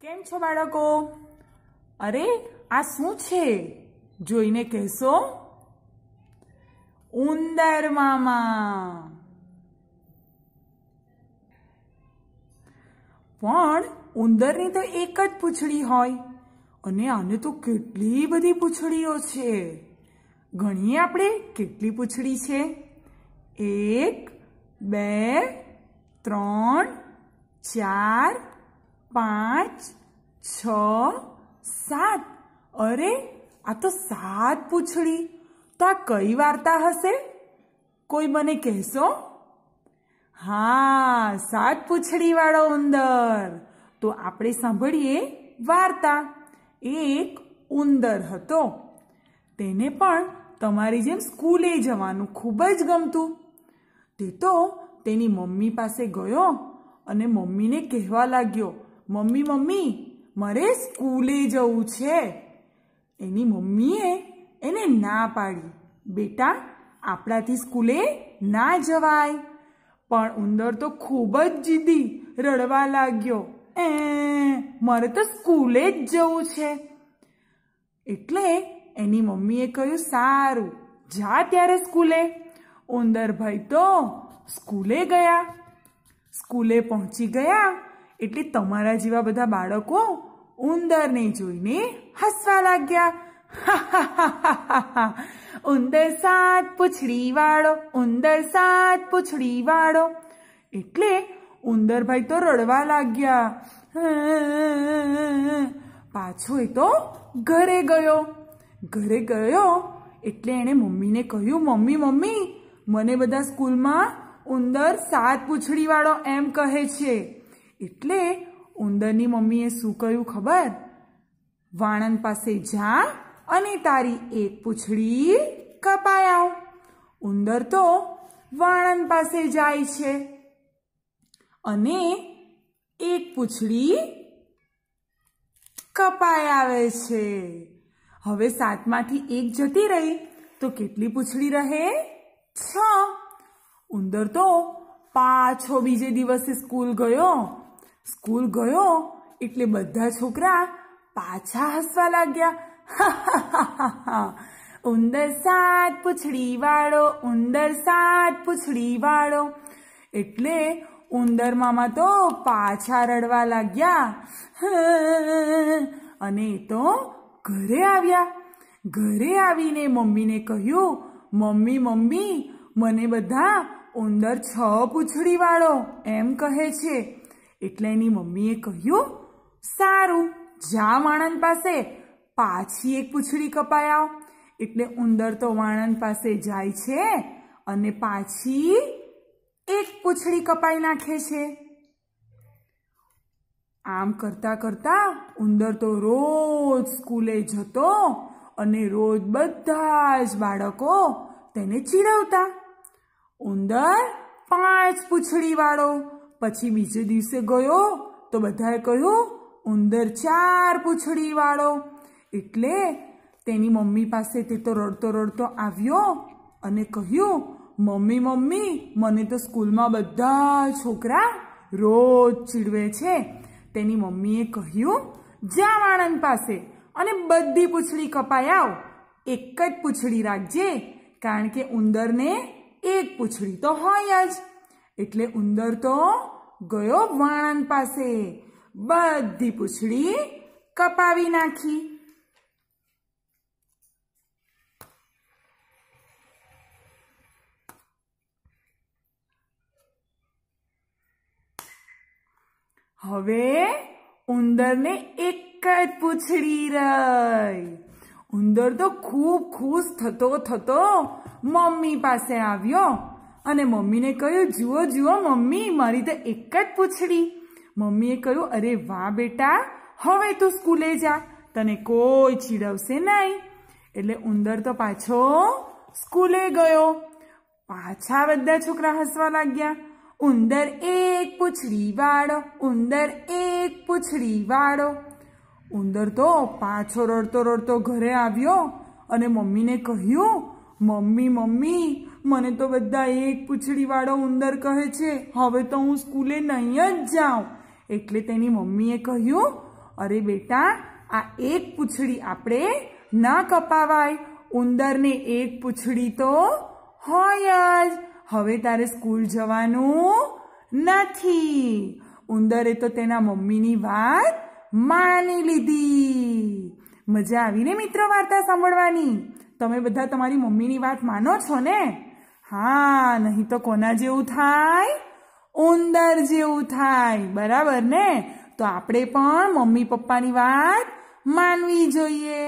કેમ છો બાળકો અરે આ શું છે જોઈને કહેશો ઉંદર મામા પણ ઉંદરની તો એક જ પૂંછડી હોય અને આને તો કેટલી બધી પૂંછડીઓ છે ગણીએ આપણે કેટલી પૂંછડી છે એક બે ત્રણ ચાર પાંચ છ સાત અરે આ તો સાત પૂછડી તો આ કઈ વાર્તા હશે કોઈ મને કહેશો હા સાત પૂછડીવાળો ઉંદર તો આપણે સાંભળીએ વાર્તા એક ઉંદર હતો તેને પણ તમારી જેમ સ્કૂલે જવાનું ખૂબ જ ગમતું તે તો તેની મમ્મી પાસે ગયો અને મમ્મીને કહેવા લાગ્યો મમ્મી મમ્મી મારે સ્કૂલે જવું છે એની મમ્મીએ એને ના પાડી બેટા આપણાથી સ્કૂલે ના જવાય પણ ઉંદર તો ખૂબ જ જીદી રડવા લાગ્યો એ મારે તો સ્કૂલે જ જવું છે એટલે એની મમ્મીએ કહ્યું સારું જા ત્યારે સ્કૂલે ઉંદરભાઈ તો સ્કૂલે ગયા સ્કૂલે પહોંચી ગયા એટલે તમારા જેવા બધા બાળકો ઉંદરને જોઈને હસવા લાગ્યા ઉંદર સાત પૂછડી વાળો ઉંદર સાત પૂછડી વાળો એટલે ઉંદરભાઈ તો રડવા લાગ્યા પાછો એ તો ઘરે ગયો ઘરે ગયો એટલે એણે મમ્મીને કહ્યું મમ્મી મમ્મી મને બધા સ્કૂલમાં ઉંદર સાત પૂંછડીવાળો એમ કહે છે એટલે ઉંદરની મમ્મીએ શું કહ્યું ખબર વાણંદ પાસે જા અને તારી એક પૂછડી કપાઈ આવ ઉંદર તો વાણંદ પાસે જાય છે અને એક પૂછડી કપાઈ આવે છે હવે સાતમાંથી એક જતી રહી તો કેટલી પૂછડી રહે છ ઉંદર તો પાછો બીજે દિવસે સ્કૂલ ગયો સ્કૂલ ગયો એટલે બધા છોકરા પાછા હસવા લાગ્યા ઉંદર સાત પૂછડી વાળો ઉંદર સાત પૂછડી વાળો એટલે ઉંદર મામા તો પાછા રડવા લાગ્યા અને તો ઘરે આવ્યા ઘરે આવીને મમ્મીને કહ્યું મમ્મી મમ્મી મને બધા ઉંદર છ પૂછડી વાળો એમ કહે છે એટલે એની મમ્મીએ કહ્યું સારું જા વાણંદ પાસે પાછી એક પૂછડી કપાઈ આવ એટલે ઉંદર તો વાણંદ પાસે જાય છે અને પાછી એક પૂંછડી કપાઈ નાખે છે આમ કરતા કરતા ઉંદર તો રોજ સ્કૂલે જતો અને રોજ બધા જ બાળકો તેને ચીડવતા ઉંદર પાંચ પૂંછડીવાળો પછી બીજે દિવસે ગયો તો બધાએ કહ્યું ઉંદર ચાર પૂંછડીવાળો એટલે તેની મમ્મી પાસે તે તો રડતો રડતો આવ્યો અને કહ્યું મમ્મી મમ્મી મને તો સ્કૂલમાં બધા છોકરા રોજ ચીડવે છે તેની મમ્મીએ કહ્યું જા વાણંદ પાસે અને બધી પૂંછડી કપાઈ આવ એક જ પૂછડી રાખજે કારણ કે ઉંદરને એક પૂછડી તો હોય જ એટલે ઉંદર તો ગયો વાણંદ પાસે બધી પૂછડી કપાવી નાખી હવે ઉંદરને એક જ પૂછડી રહી ઉંદર તો ખૂબ ખુશ થતો થતો મમ્મી પાસે આવ્યો અને મમ્મીને કહ્યું જુઓ જુઓ મમ્મી મારી તો એક જ પૂછડી મમ્મીએ કહ્યું અરે વાહ બેટા હવે તું સ્કૂલે જા તને કોઈ ચીડવશે નહીં એટલે ઉંદર તો પાછો સ્કૂલે ગયો પાછા બધા છોકરા હસવા લાગ્યા ઉંદર એક પૂછડી વાળો ઉંદર એક પૂછડી વાળો ઉંદર તો પાછો રડતો રડતો ઘરે આવ્યો અને મમ્મીને કહ્યું મમ્મી મમ્મી મને તો બધા એક પૂછડીવાળો ઉંદર કહે છે હવે તો હું સ્કૂલે નહીં જ જાઉં એટલે તેની મમ્મીએ કહ્યું અરે બેટા આ એક પૂછડી આપણે ના કપાવાય ઉંદરને એક પૂછડી તો હોય જ હવે તારે સ્કૂલ જવાનું નથી ઉંદરે તો તેના મમ્મીની વાત માની લીધી મજા આવીને મિત્રો વાર્તા સાંભળવાની તમે બધા તમારી મમ્મીની વાત માનો છો ને હા નહીં તો કોના જેવું થાય ઉંદર જેવું થાય બરાબર ને તો આપણે પણ મમ્મી પપ્પાની વાત માનવી જોઈએ